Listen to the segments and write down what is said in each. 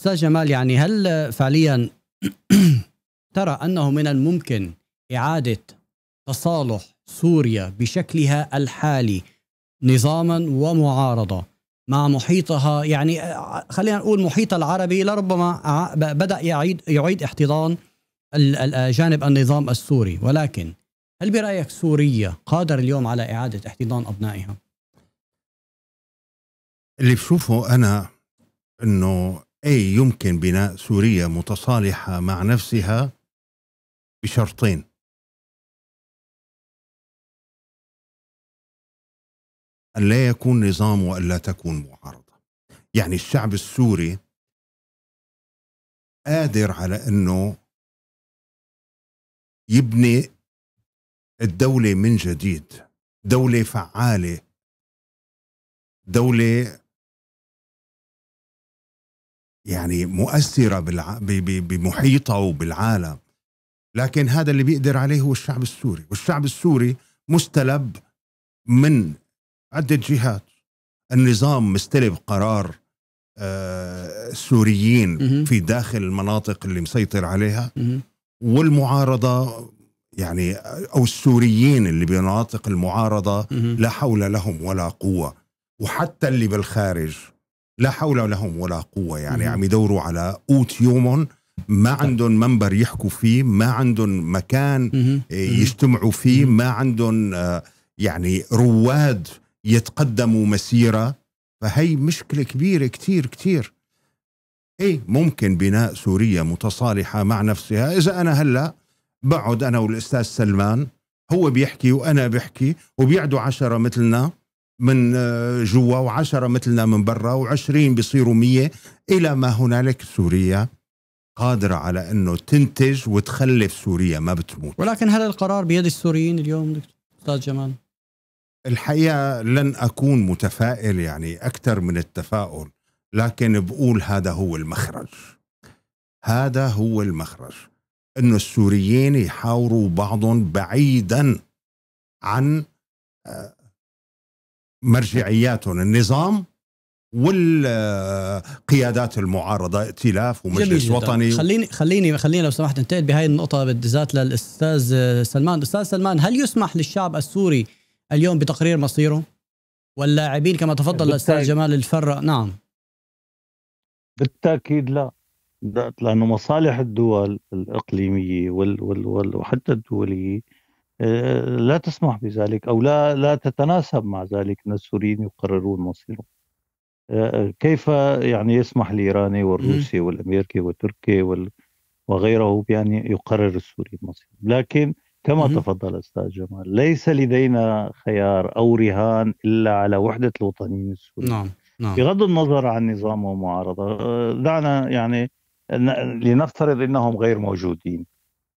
استاذ جمال يعني هل فعليا ترى انه من الممكن اعاده تصالح سوريا بشكلها الحالي نظاما ومعارضه مع محيطها يعني آه، خلينا نقول محيطها العربي لربما بدا يعيد يعيد احتضان آه، جانب النظام السوري ولكن هل برايك سوريا قادر اليوم على اعاده احتضان ابنائها؟ اللي بشوفه انا انه أي يمكن بناء سوريا متصالحة مع نفسها بشرطين أن لا يكون نظام وألا تكون معارضة يعني الشعب السوري قادر على أنه يبني الدولة من جديد دولة فعالة دولة يعني مؤثره بمحيطها وبالعالم لكن هذا اللي بيقدر عليه هو الشعب السوري والشعب السوري مستلب من عده جهات النظام مستلب قرار السوريين آه، في داخل المناطق اللي مسيطر عليها والمعارضه يعني او السوريين اللي بمناطق المعارضه لا حول لهم ولا قوه وحتى اللي بالخارج لا حول لهم ولا قوه يعني عم يدوروا على قوت يومهم ما عندهم منبر يحكوا فيه ما عندهم مكان يجتمعوا فيه ما عندهم آه، يعني رواد يتقدموا مسيره فهي مشكله كبيره كتير كتير إيه ممكن بناء سوريا متصالحه مع نفسها اذا انا هلا بقعد انا والاستاذ سلمان هو بيحكي وانا بحكي وبيعدوا عشرة مثلنا من آه، جوا و10 مثلنا من برا و20 بيصيروا 100 إلى ما هنالك سوريا قادرة على أنه تنتج وتخلف سوريا ما بتموت ولكن هل القرار بيد السوريين اليوم دكتور أستاذ جمال؟ الحقيقة لن أكون متفائل يعني أكثر من التفاؤل لكن بقول هذا هو المخرج هذا هو المخرج أنه السوريين يحاوروا بعضهم بعيدا عن آه، مرجعياتهم النظام والقيادات المعارضه ائتلاف ومجلس وطني خليني خليني خليني لو سمحت انتقل بهاي النقطه بالذات للاستاذ سلمان استاذ سلمان هل يسمح للشعب السوري اليوم بتقرير مصيره واللاعبين كما تفضل الاستاذ جمال الفرق نعم بالتاكيد لا لانه مصالح الدول الاقليميه وال وال وحتى الدوليه آه، لا تسمح بذلك او لا لا تتناسب مع ذلك ان السوريين يقررون مصيرهم. آه، كيف يعني يسمح الايراني والروسي والامريكي والتركي وغيره بان يقرر السوري مصيره، لكن كما تفضل استاذ جمال ليس لدينا خيار او رهان الا على وحده الوطنيين السوريين. نعم نعم بغض النظر عن نظام ومعارضه، آه، دعنا يعني لنفترض انهم غير موجودين.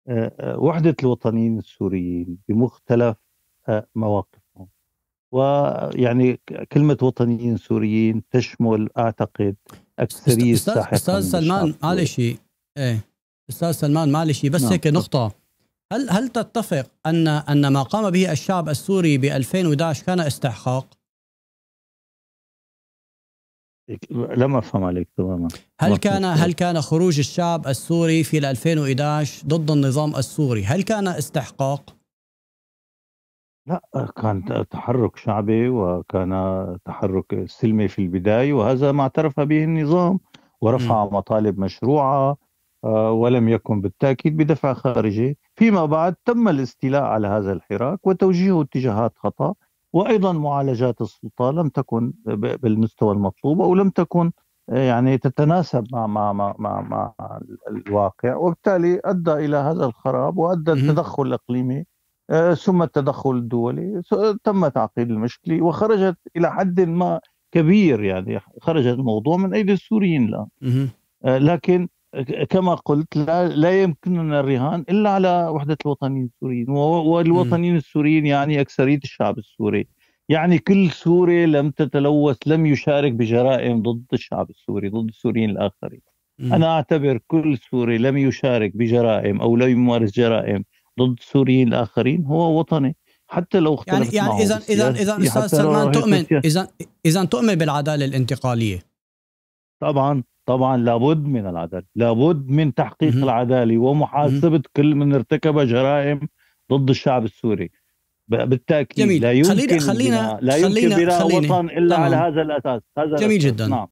آه، آه، وحدة الوطنيين السوريين بمختلف آه، مواقفهم ويعني كلمة وطنيين سوريين تشمل أعتقد أكثرية أستاذ, أستاذ سلمان معلش إيه أستاذ سلمان معلش بس نعم. هيك نقطة هل هل تتفق أن أن ما قام به الشعب السوري ب 2011 كان استحقاق؟ لم افهم عليك تماما هل كان هل كان خروج الشعب السوري في 2011 ضد النظام السوري هل كان استحقاق لا كان تحرك شعبي وكان تحرك سلمي في البداية وهذا ما اعترف به النظام ورفع م. مطالب مشروعة آه، ولم يكن بالتأكيد بدفع خارجي فيما بعد تم الاستيلاء على هذا الحراك وتوجيهه اتجاهات خطأ وايضا معالجات السلطه لم تكن بالمستوى المطلوب او لم تكن آه، يعني تتناسب مع مع مع مع, مع الواقع وبالتالي ادى الى هذا الخراب وادى التدخل الاقليمي ثم آه، التدخل الدولي تم تعقيد المشكله وخرجت الى حد ما كبير يعني خرج الموضوع من ايدي السوريين الان آه، لكن كما قلت لا, لا يمكننا الرهان الا على وحده الوطنيين السوريين والوطنيين السوريين يعني اكثريه الشعب السوري يعني كل سوري لم تتلوث لم يشارك بجرائم ضد الشعب السوري ضد السوريين الاخرين م. انا اعتبر كل سوري لم يشارك بجرائم او لم يمارس جرائم ضد السوريين الاخرين هو وطني حتى لو اختلف يعني يعني اذا اذا اذا استاذ سلمان تؤمن اذا اذا تؤمن بالعداله الانتقاليه طبعا طبعا لابد من العداله لابد من تحقيق العداله ومحاسبه كل من ارتكب جرائم ضد الشعب السوري بالتاكيد جميل. لا يمكن خلينا بناء. لا يمكن خلينا بناء وطن الا طبعا. على هذا الاساس هذا جميل الأساس. جدا نعم.